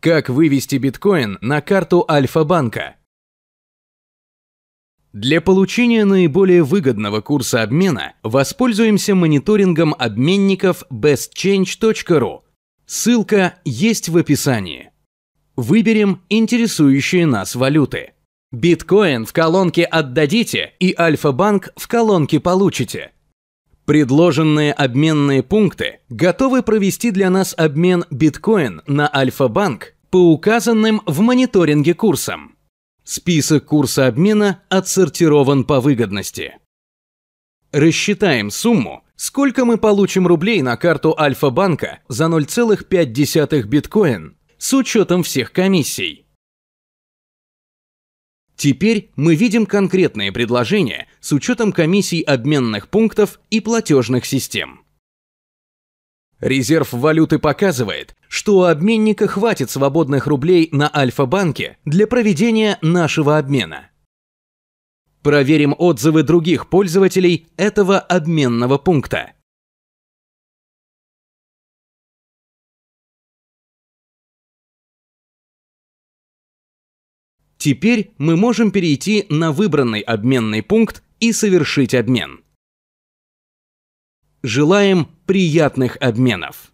Как вывести биткоин на карту Альфа-банка? Для получения наиболее выгодного курса обмена воспользуемся мониторингом обменников bestchange.ru. Ссылка есть в описании. Выберем интересующие нас валюты. Биткоин в колонке «Отдадите» и Альфа-банк в колонке «Получите». Предложенные обменные пункты готовы провести для нас обмен биткоин на Альфа-банк по указанным в мониторинге курсам. Список курса обмена отсортирован по выгодности. Рассчитаем сумму, сколько мы получим рублей на карту Альфа-банка за 0,5 биткоин с учетом всех комиссий. Теперь мы видим конкретные предложения, с учетом комиссий обменных пунктов и платежных систем. Резерв валюты показывает, что у обменника хватит свободных рублей на Альфа-банке для проведения нашего обмена. Проверим отзывы других пользователей этого обменного пункта. Теперь мы можем перейти на выбранный обменный пункт и совершить обмен. Желаем приятных обменов!